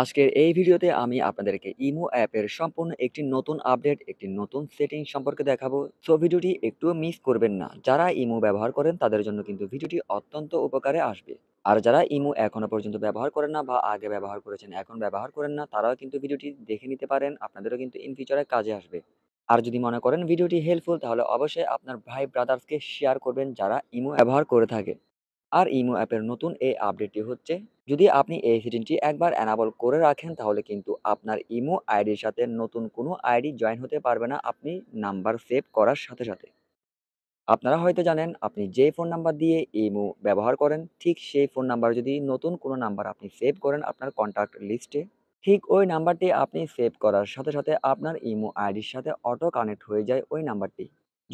আজকের এই ভিডিওতে আমি আপনাদেরকে ইমো অ্যাপের সম্পূর্ণ একটি নতুন আপডেট একটি নতুন সেটিং সম্পর্কে দেখাবো সো ভিডিওটি একটু মিস করবেন না যারা ইমো ব্যবহার করেন তাদের জন্য কিন্তু ভিডিওটি অত্যন্ত উপকারে আসবে আর যারা ইমো এখনও পর্যন্ত ব্যবহার করেন না বা আগে ব্যবহার করেছেন এখন ব্যবহার করেন না তারাও কিন্তু ভিডিওটি দেখে নিতে পারেন আপনাদেরও কিন্তু ইন ফিউচারে কাজে আসবে আর যদি মনে করেন ভিডিওটি হেল্পফুল তাহলে অবশ্যই আপনার ভাই ব্রাদার্সকে শেয়ার করবেন যারা ইমো ব্যবহার করে থাকে আর ইমো অ্যাপের নতুন এই আপডেটটি হচ্ছে যদি আপনি এই সেটিংটি একবার অ্যানাবল করে রাখেন তাহলে কিন্তু আপনার ইমো আইডির সাথে নতুন কোনো আইডি জয়েন হতে পারবে না আপনি নাম্বার সেভ করার সাথে সাথে আপনারা হয়তো জানেন আপনি যে ফোন নাম্বার দিয়ে ইমো ব্যবহার করেন ঠিক সেই ফোন নাম্বার যদি নতুন কোনো নাম্বার আপনি সেভ করেন আপনার কন্ট্যাক্ট লিস্টে ঠিক ওই নাম্বারটি আপনি সেভ করার সাথে সাথে আপনার ইমো আইডির সাথে অটো কানেক্ট হয়ে যায় ওই নাম্বারটি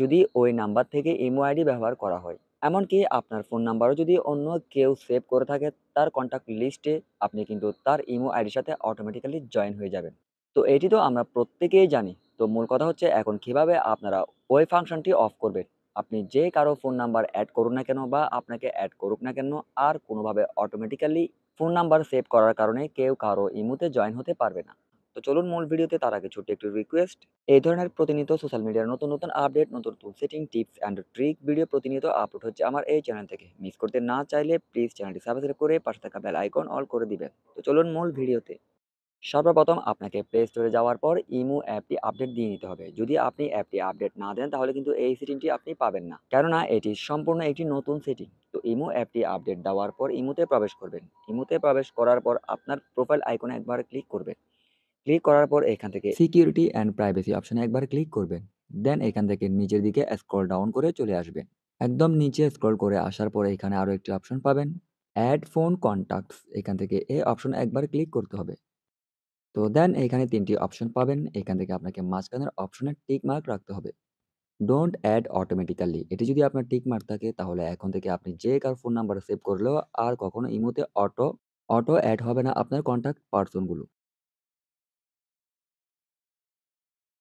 যদি ওই নাম্বার থেকে ইমো আইডি ব্যবহার করা হয় এমনকি আপনার ফোন নাম্বারও যদি অন্য কেউ সেভ করে থাকে তার কন্ট্যাক্ট লিস্টে আপনি কিন্তু তার ইমো আইডির সাথে অটোমেটিক্যালি জয়েন হয়ে যাবেন তো এটি তো আমরা প্রত্যেকেই জানি তো মূল কথা হচ্ছে এখন কিভাবে আপনারা ওই ফাংশনটি অফ করবেন আপনি যে কারো ফোন নাম্বার অ্যাড করুন না কেন বা আপনাকে অ্যাড করুক না কেন আর কোনোভাবে অটোমেটিক্যালি ফোন নাম্বার সেভ করার কারণে কেউ কারো ইমোতে জয়েন হতে পারবে না তো চলুন মূল ভিডিওতে তার আগে ছোট্ট একটু রিকোয়েস্ট এই ধরনের প্রতিনিয়ত সোশ্যাল মিডিয়ার নতুন নতুন আপডেট নতুন tool setting tips and trick video প্রতিনিয়ত আপলোড হচ্ছে আমার এই চ্যানেল থেকে মিস করতে না চাইলে প্লিজ চ্যানেলটি সাবস্ক্রাইব করে পাশে থাকা বেল আইকন অল করে দিবেন তো চলুন মূল ভিডিওতে সর্বপ্রথম আপনাকে প্লে স্টোরে যাওয়ার পর ইমো অ্যাপটি আপডেট দিয়ে নিতে হবে যদি আপনি অ্যাপটি আপডেট না দেন তাহলে কিন্তু এই সেটিংটি আপনি পাবেন না কেননা এটি সম্পূর্ণ একটি নতুন সেটিং তো ইমো অ্যাপটি আপডেট দেওয়ার পর ইমোতে প্রবেশ করবেন ইমোতে প্রবেশ করার পর আপনার প্রোফাইল আইকনে একবার ক্লিক করবেন ক্লিক করার পর এখান থেকে সিকিউরিটি অ্যান্ড প্রাইভেসি অপশানে একবার ক্লিক করবেন দেন এখান থেকে নিচের দিকে স্ক্রল ডাউন করে চলে আসবেন একদম নিচে স্ক্রল করে আসার পরে এখানে আরও একটি অপশন পাবেন অ্যাড ফোন কন্ট্যাক্টস এখান থেকে এই অপশন একবার ক্লিক করতে হবে তো দেন এখানে তিনটি অপশন পাবেন এখান থেকে আপনাকে মাঝখানের অপশনের টিক মার্ক রাখতে হবে ডোন্ট অ্যাড অটোমেটিক্যালি এটি যদি আপনার টিক মার্ক থাকে তাহলে এখন থেকে আপনি যে কার ফোন নাম্বার সেভ করলেও আর কখনো ইমোতে অটো অটো অ্যাড হবে না আপনার কন্ট্যাক্ট পার্সনগুলো